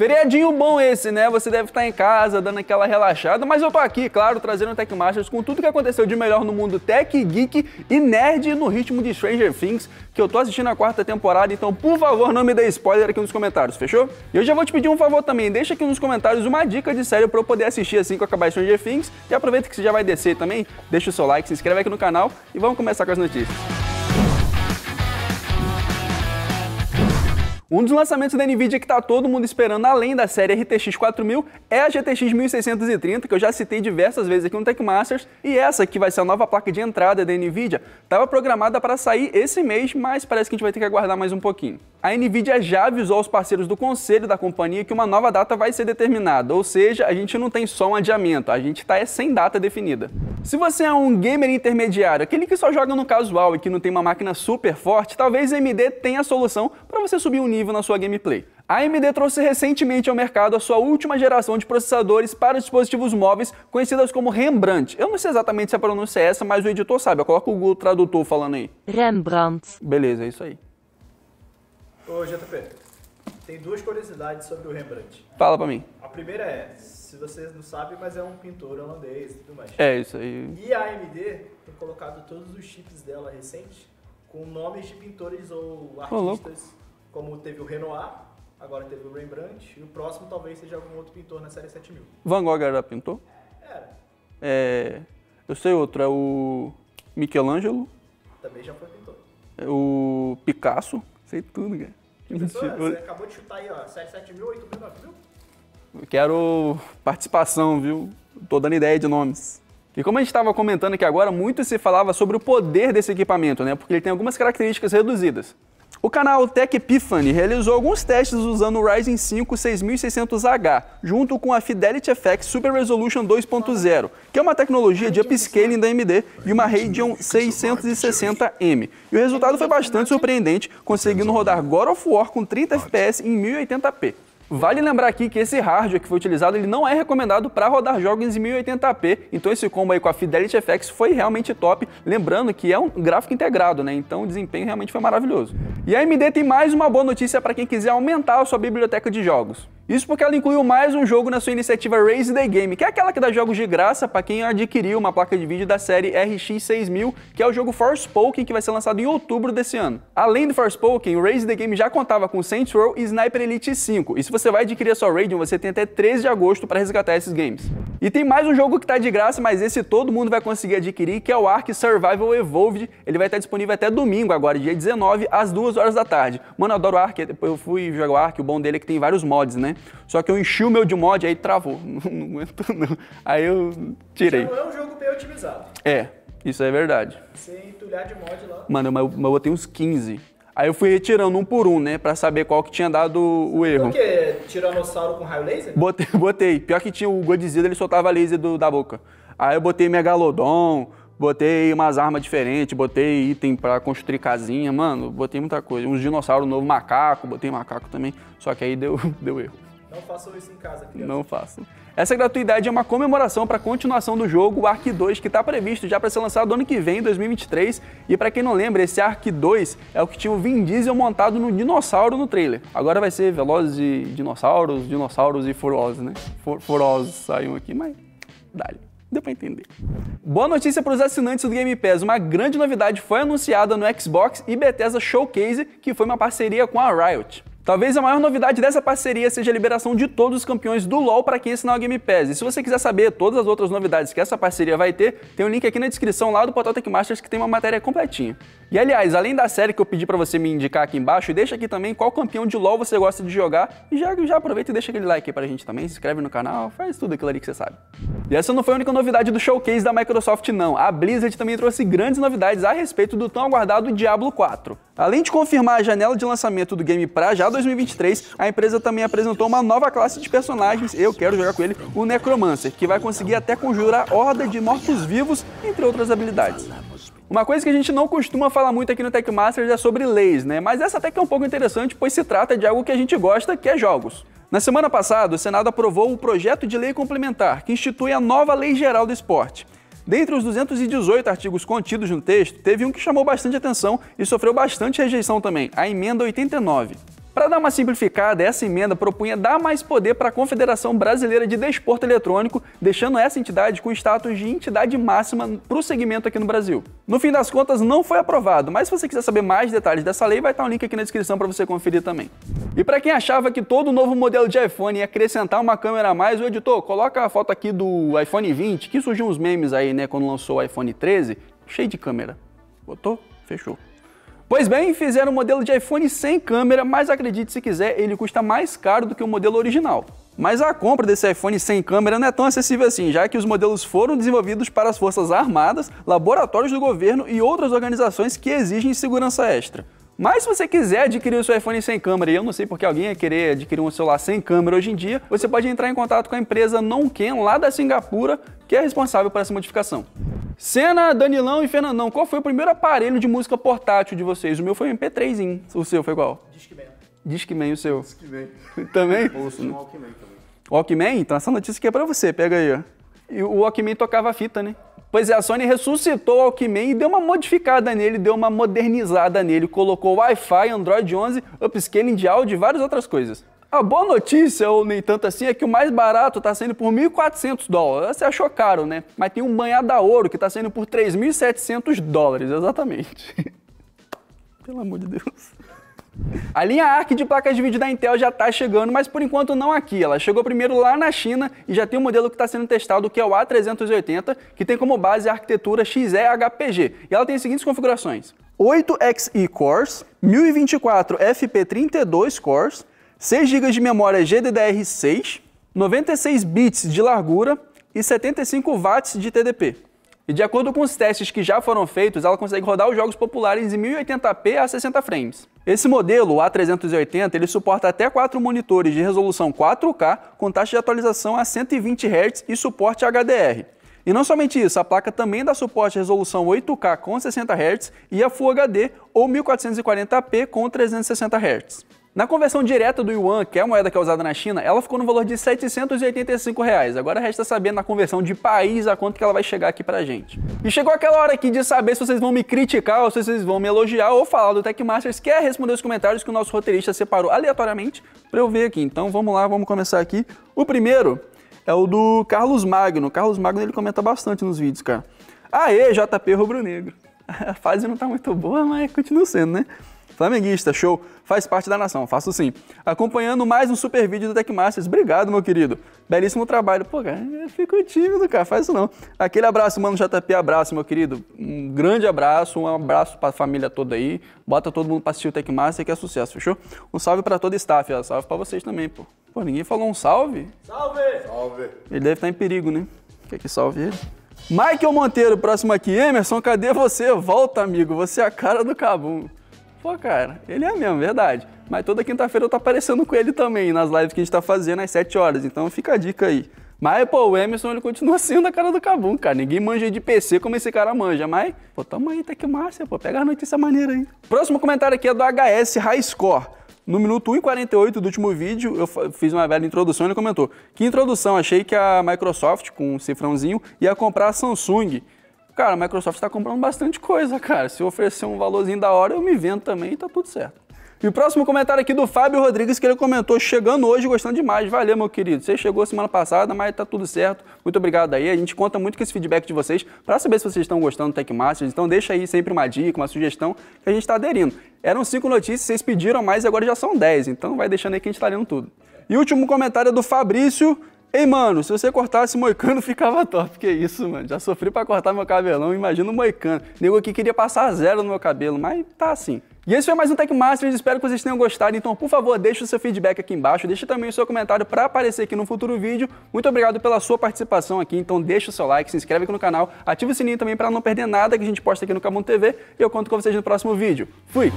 Feriadinho bom esse, né? Você deve estar em casa, dando aquela relaxada, mas eu tô aqui, claro, trazendo Tech Masters com tudo que aconteceu de melhor no mundo tech, geek e nerd no ritmo de Stranger Things, que eu tô assistindo a quarta temporada, então por favor não me dê spoiler aqui nos comentários, fechou? E eu já vou te pedir um favor também, deixa aqui nos comentários uma dica de série pra eu poder assistir assim que eu acabar Stranger Things, e aproveita que você já vai descer também, deixa o seu like, se inscreve aqui no canal e vamos começar com as notícias. Um dos lançamentos da Nvidia que está todo mundo esperando, além da série RTX 4000, é a GTX 1630, que eu já citei diversas vezes aqui no Techmasters, e essa que vai ser a nova placa de entrada da Nvidia, estava programada para sair esse mês, mas parece que a gente vai ter que aguardar mais um pouquinho. A Nvidia já avisou aos parceiros do conselho da companhia que uma nova data vai ser determinada, ou seja, a gente não tem só um adiamento, a gente está é sem data definida. Se você é um gamer intermediário, aquele que só joga no casual e que não tem uma máquina super forte, talvez a AMD tenha a solução para você subir um nível na sua gameplay. A AMD trouxe recentemente ao mercado a sua última geração de processadores para dispositivos móveis, conhecidas como Rembrandt. Eu não sei exatamente se a pronúncia é essa, mas o editor sabe. Coloca o Google Tradutor falando aí. Rembrandt. Beleza, é isso aí. Ô, JP, tem duas curiosidades sobre o Rembrandt. Fala pra mim. A primeira é, se vocês não sabem, mas é um pintor holandês e tudo mais. É, isso aí. E a AMD tem colocado todos os chips dela recente com nomes de pintores ou artistas... Oh, como teve o Renoir, agora teve o Rembrandt, e o próximo talvez seja algum outro pintor na série 7000. Van Gogh era pintor? Era. É, eu sei outro, é o Michelangelo. Também já foi pintor. É o Picasso, sei tudo, cara. você acabou de chutar aí, ó, 77 mil, 8 quero participação, viu? Tô dando ideia de nomes. E como a gente estava comentando aqui agora, muito se falava sobre o poder desse equipamento, né? Porque ele tem algumas características reduzidas. O canal Tech Epiphany realizou alguns testes usando o Ryzen 5 6600H, junto com a Fidelity FX Super Resolution 2.0, que é uma tecnologia de upscaling da AMD e uma Radeon 660M. E o resultado foi bastante surpreendente, conseguindo rodar God of War com 30 FPS em 1080p. Vale lembrar aqui que esse hardware que foi utilizado ele não é recomendado para rodar jogos em 1080p, então esse combo aí com a Fidelity FX foi realmente top, lembrando que é um gráfico integrado, né? Então o desempenho realmente foi maravilhoso. E a AMD tem mais uma boa notícia para quem quiser aumentar a sua biblioteca de jogos. Isso porque ela incluiu mais um jogo na sua iniciativa Raise the Game, que é aquela que dá jogos de graça para quem adquiriu uma placa de vídeo da série RX 6000, que é o jogo Forspoken, que vai ser lançado em outubro desse ano. Além do Forspoken, o Raise the Game já contava com Saints Row e Sniper Elite 5, e se você vai adquirir a sua Raiden, você tem até 13 de agosto para resgatar esses games. E tem mais um jogo que está de graça, mas esse todo mundo vai conseguir adquirir, que é o Ark Survival Evolved. Ele vai estar disponível até domingo, agora dia 19, às 2 horas da tarde. Mano, eu adoro o Ark, eu fui jogar o Ark, o bom dele é que tem vários mods, né? Só que eu enchi o meu de mod aí travou. Não, não aguento não. Aí eu tirei. Já não é um jogo bem otimizado. É, isso é verdade. Sem entulhar de mod lá. Mano, mas, mas eu botei uns 15. Aí eu fui retirando um por um, né? Pra saber qual que tinha dado o erro. Por quê? Tiranossauro com raio laser? Botei, botei. Pior que tinha o Godzilla, ele soltava laser do, da boca. Aí eu botei megalodon, botei umas armas diferentes, botei item pra construir casinha, mano, botei muita coisa. Uns dinossauros novo, macaco, botei macaco também. Só que aí deu, deu erro. Não façam isso em casa, criança. Não façam. Essa gratuidade é uma comemoração para a continuação do jogo Ark 2, que está previsto já para ser lançado ano que vem, 2023. E para quem não lembra, esse Ark 2 é o que tinha o Vin Diesel montado no dinossauro no trailer. Agora vai ser Velozes e Dinossauros, Dinossauros e Furiosos, né? Furiosos saiu aqui, mas dá-lhe deu para entender. Boa notícia para os assinantes do Game Pass, uma grande novidade foi anunciada no Xbox e Bethesda Showcase, que foi uma parceria com a Riot. Talvez a maior novidade dessa parceria seja a liberação de todos os campeões do LoL para quem assinar o Game Pass. E se você quiser saber todas as outras novidades que essa parceria vai ter, tem um link aqui na descrição lá do Portal Tech Masters que tem uma matéria completinha. E aliás, além da série que eu pedi para você me indicar aqui embaixo, deixa aqui também qual campeão de LoL você gosta de jogar e já, já aproveita e deixa aquele like aí pra gente também, se inscreve no canal, faz tudo aquilo ali que você sabe. E essa não foi a única novidade do showcase da Microsoft não, a Blizzard também trouxe grandes novidades a respeito do tão aguardado Diablo 4. Além de confirmar a janela de lançamento do game para já 2023, a empresa também apresentou uma nova classe de personagens, eu quero jogar com ele, o Necromancer, que vai conseguir até conjurar horda de mortos-vivos, entre outras habilidades. Uma coisa que a gente não costuma falar muito aqui no Tech Masters é sobre leis, né? Mas essa até que é um pouco interessante, pois se trata de algo que a gente gosta, que é jogos. Na semana passada, o Senado aprovou o projeto de lei complementar que institui a nova Lei Geral do Esporte. Dentre os 218 artigos contidos no texto, teve um que chamou bastante atenção e sofreu bastante rejeição também, a emenda 89. Para dar uma simplificada, essa emenda propunha dar mais poder para a Confederação Brasileira de Desporto Eletrônico, deixando essa entidade com status de entidade máxima para o segmento aqui no Brasil. No fim das contas, não foi aprovado, mas se você quiser saber mais detalhes dessa lei, vai estar um link aqui na descrição para você conferir também. E para quem achava que todo novo modelo de iPhone ia acrescentar uma câmera a mais, o editor, coloca a foto aqui do iPhone 20, que surgiu uns memes aí, né, quando lançou o iPhone 13, cheio de câmera. Botou? Fechou. Pois bem, fizeram um modelo de iPhone sem câmera, mas acredite se quiser, ele custa mais caro do que o modelo original. Mas a compra desse iPhone sem câmera não é tão acessível assim, já que os modelos foram desenvolvidos para as Forças Armadas, laboratórios do governo e outras organizações que exigem segurança extra. Mas se você quiser adquirir o seu iPhone sem câmera, e eu não sei porque alguém ia querer adquirir um celular sem câmera hoje em dia, você pode entrar em contato com a empresa Nonken lá da Singapura, que é responsável por essa modificação. Cena, Danilão e Fernandão, qual foi o primeiro aparelho de música portátil de vocês? O meu foi um MP3, o seu foi qual? Discman. Discman, o seu? Discman. também? Ouço um Walkman também. Walkman? Então essa notícia aqui é pra você, pega aí, ó. E o Walkman tocava fita, né? Pois é, a Sony ressuscitou o Alckmin e deu uma modificada nele, deu uma modernizada nele, colocou Wi-Fi, Android 11, upscaling de áudio e várias outras coisas. A boa notícia, ou nem tanto assim, é que o mais barato está sendo por 1.400 dólares. Você achou caro, né? Mas tem um banhado a ouro que está sendo por 3.700 dólares, exatamente. Pelo amor de Deus. A linha ARC de placas de vídeo da Intel já está chegando, mas por enquanto não aqui. Ela chegou primeiro lá na China e já tem um modelo que está sendo testado, que é o A380, que tem como base a arquitetura XE HPG. E ela tem as seguintes configurações. 8 XE cores, 1024 FP32 cores, 6 GB de memória GDDR6, 96 bits de largura e 75 watts de TDP. E de acordo com os testes que já foram feitos, ela consegue rodar os jogos populares em 1080p a 60 frames. Esse modelo, o A380, ele suporta até 4 monitores de resolução 4K com taxa de atualização a 120 Hz e suporte HDR. E não somente isso, a placa também dá suporte à resolução 8K com 60 Hz e a Full HD ou 1440p com 360 Hz. Na conversão direta do yuan, que é a moeda que é usada na China, ela ficou no valor de 785 reais. Agora resta saber na conversão de país a quanto que ela vai chegar aqui pra gente. E chegou aquela hora aqui de saber se vocês vão me criticar ou se vocês vão me elogiar ou falar do Techmasters, Quer é responder os comentários que o nosso roteirista separou aleatoriamente pra eu ver aqui. Então vamos lá, vamos começar aqui. O primeiro é o do Carlos Magno. O Carlos Magno ele comenta bastante nos vídeos, cara. Aê, JP Rubro Negro. A fase não tá muito boa, mas continua sendo, né? Flamenguista, show, faz parte da nação, faço sim. Acompanhando mais um super vídeo do Masters. obrigado, meu querido. Belíssimo trabalho. Pô, cara, eu fico tímido, cara, faz isso não. Aquele abraço, mano, JP, abraço, meu querido. Um grande abraço, um abraço pra família toda aí. Bota todo mundo pra assistir o Tecmaster, que é sucesso, fechou? Um salve pra todo o staff, ó. salve pra vocês também, pô. Pô, ninguém falou um salve? Salve! Salve! Ele deve estar tá em perigo, né? Quer é que salve ele? Michael Monteiro, próximo aqui. Emerson, cadê você? Volta, amigo. Você é a cara do Cabum. Pô, cara, ele é mesmo, verdade. Mas toda quinta-feira eu tô aparecendo com ele também nas lives que a gente tá fazendo às 7 horas, então fica a dica aí. Mas, pô, o Emerson, ele continua sendo a cara do Cabum, cara. Ninguém manja de PC como esse cara manja, mas, pô, tamo aí, tá que massa, pô. Pega a notícia maneira aí. Próximo comentário aqui é do HS High Score. No minuto 1,48 do último vídeo, eu fiz uma velha introdução e ele comentou: Que introdução, achei que a Microsoft, com um cifrãozinho, ia comprar a Samsung. Cara, a Microsoft está comprando bastante coisa, cara. Se eu oferecer um valorzinho da hora, eu me vendo também e tá tudo certo. E o próximo comentário aqui do Fábio Rodrigues, que ele comentou, chegando hoje, gostando demais. Valeu, meu querido. Você chegou semana passada, mas tá tudo certo. Muito obrigado aí. A gente conta muito com esse feedback de vocês para saber se vocês estão gostando do Techmasters. Então deixa aí sempre uma dica, uma sugestão que a gente está aderindo. Eram cinco notícias, vocês pediram mais e agora já são dez. Então vai deixando aí que a gente está lendo tudo. E o último comentário é do Fabrício, Ei, mano, se você cortasse moicano, ficava top. Que isso, mano. Já sofri para cortar meu cabelão, imagina o moicano. Nego aqui queria passar zero no meu cabelo, mas tá assim. E esse foi mais um Tech Masters, espero que vocês tenham gostado. Então, por favor, deixe o seu feedback aqui embaixo, deixe também o seu comentário para aparecer aqui no futuro vídeo. Muito obrigado pela sua participação aqui, então deixe o seu like, se inscreve aqui no canal, ative o sininho também para não perder nada que a gente posta aqui no Camon TV e eu conto com vocês no próximo vídeo. Fui!